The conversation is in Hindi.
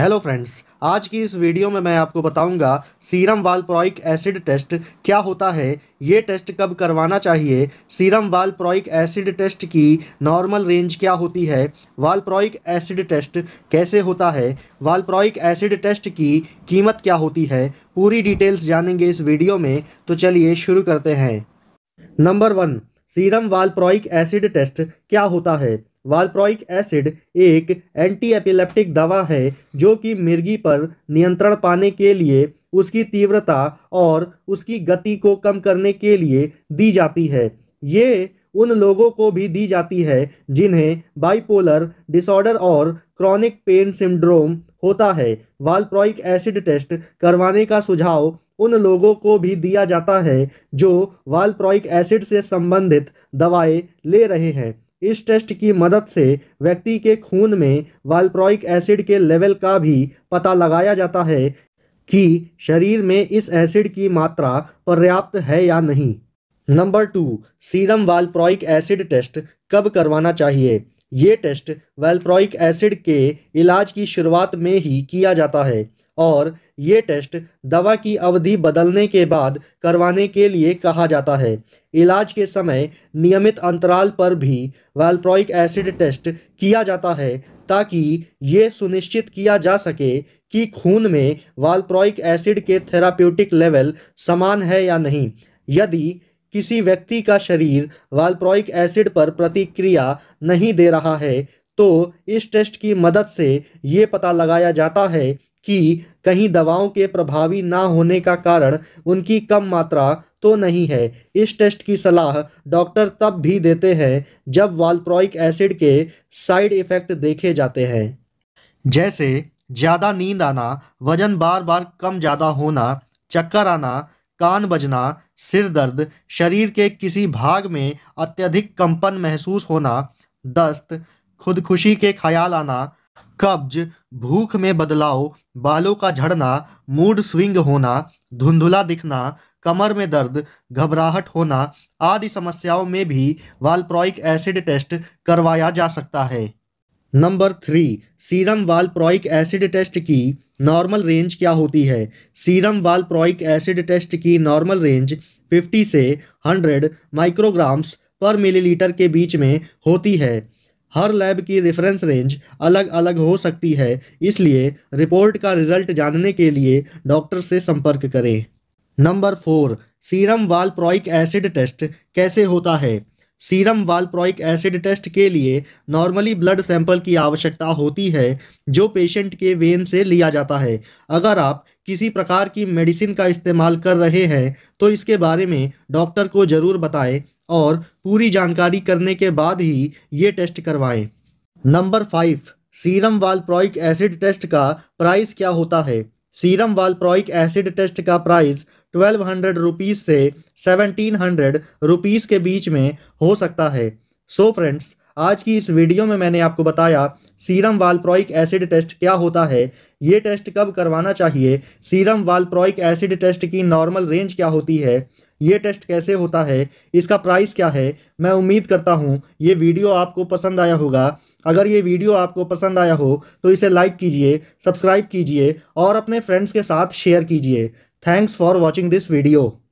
हेलो फ्रेंड्स आज की इस वीडियो में मैं आपको बताऊंगा सीरम वालप्रोइक एसिड टेस्ट क्या होता है ये टेस्ट कब करवाना चाहिए सीरम वालप्रोइक एसिड टेस्ट की नॉर्मल रेंज क्या होती है वालप्रोइक एसिड टेस्ट कैसे होता है वालप्रोइक एसिड टेस्ट की कीमत क्या होती है पूरी डिटेल्स जानेंगे इस वीडियो में तो चलिए शुरू करते हैं number one serum valproic acid test क्या होता है वालप्रॉइक एसिड एक एंटी एपिलेप्टिक दवा है जो कि मिर्गी पर नियंत्रण पाने के लिए उसकी तीव्रता और उसकी गति को कम करने के लिए दी जाती है ये उन लोगों को भी दी जाती है जिन्हें बाइपोलर डिसऑर्डर और क्रॉनिक पेन सिंड्रोम होता है वालप्रॉइक एसिड टेस्ट करवाने का सुझाव उन लोगों को भी दिया जाता है जो वालप्रोइक एसिड से संबंधित दवाएं ले रहे हैं इस टेस्ट की मदद से व्यक्ति के खून में वालप्रोइक एसिड के लेवल का भी पता लगाया जाता है कि शरीर में इस एसिड की मात्रा पर्याप्त है या नहीं number two serum valproic acid test कब करवाना चाहिए ये टेस्ट वेल्प्रोइक एसिड के इलाज की शुरुआत में ही किया जाता है और ये टेस्ट दवा की अवधि बदलने के बाद करवाने के लिए कहा जाता है इलाज के समय नियमित अंतराल पर भी वेल्प्रोइक एसिड टेस्ट किया जाता है ताकि ये सुनिश्चित किया जा सके कि खून में वाल्प्रोइक एसिड के थेराप्यूटिक लेवल समान है या नहीं यदि किसी व्यक्ति का शरीर वाल्प्रोइक एसिड पर प्रतिक्रिया नहीं दे रहा है तो इस टेस्ट की मदद से ये पता लगाया जाता है कि कहीं दवाओं के प्रभावी ना होने का कारण उनकी कम मात्रा तो नहीं है इस टेस्ट की सलाह डॉक्टर तब भी देते हैं जब वालप्रॉइक एसिड के साइड इफ़ेक्ट देखे जाते हैं जैसे ज़्यादा नींद आना वजन बार बार कम ज़्यादा होना चक्कर आना कान बजना सिर दर्द शरीर के किसी भाग में अत्यधिक कंपन महसूस होना दस्त खुदकुशी के ख्याल आना कब्ज भूख में बदलाव बालों का झड़ना मूड स्विंग होना धुंधला दिखना कमर में दर्द घबराहट होना आदि समस्याओं में भी वालप्रॉइक एसिड टेस्ट करवाया जा सकता है number three serum valproic acid test की नॉर्मल रेंज क्या होती है सीरम वालप्रॉइक एसिड टेस्ट की नॉर्मल रेंज 50 से 100 माइक्रोग्राम्स पर मिलीलीटर के बीच में होती है हर लैब की रेफरेंस रेंज अलग अलग हो सकती है इसलिए रिपोर्ट का रिजल्ट जानने के लिए डॉक्टर से संपर्क करें number four serum valproic acid test कैसे होता है सीरम वालप्रॉइक एसिड टेस्ट के लिए नॉर्मली ब्लड सैंपल की आवश्यकता होती है जो पेशेंट के वेन से लिया जाता है अगर आप किसी प्रकार की मेडिसिन का इस्तेमाल कर रहे हैं तो इसके बारे में डॉक्टर को ज़रूर बताएं और पूरी जानकारी करने के बाद ही ये टेस्ट करवाएं। Number five serum valproic acid test का प्राइस क्या होता है सीरम वालप्रॉइक एसिड टेस्ट का प्राइस ट्वेल्व हंड्रेड रुपीज़ से सेवनटीन हंड्रेड रुपीज़ के बीच में हो सकता है सो so फ्रेंड्स आज की इस वीडियो में मैंने आपको बताया सीरम वालप्रॉइक एसिड टेस्ट क्या होता है ये टेस्ट कब करवाना चाहिए सीरम वालप्रॉइक एसिड टेस्ट की नॉर्मल रेंज क्या होती है ये टेस्ट कैसे होता है इसका प्राइस क्या है मैं उम्मीद करता हूँ ये वीडियो आपको पसंद आया होगा अगर ये वीडियो आपको पसंद आया हो तो इसे लाइक कीजिए सब्सक्राइब कीजिए और अपने फ्रेंड्स के साथ शेयर कीजिए thanks for watching this video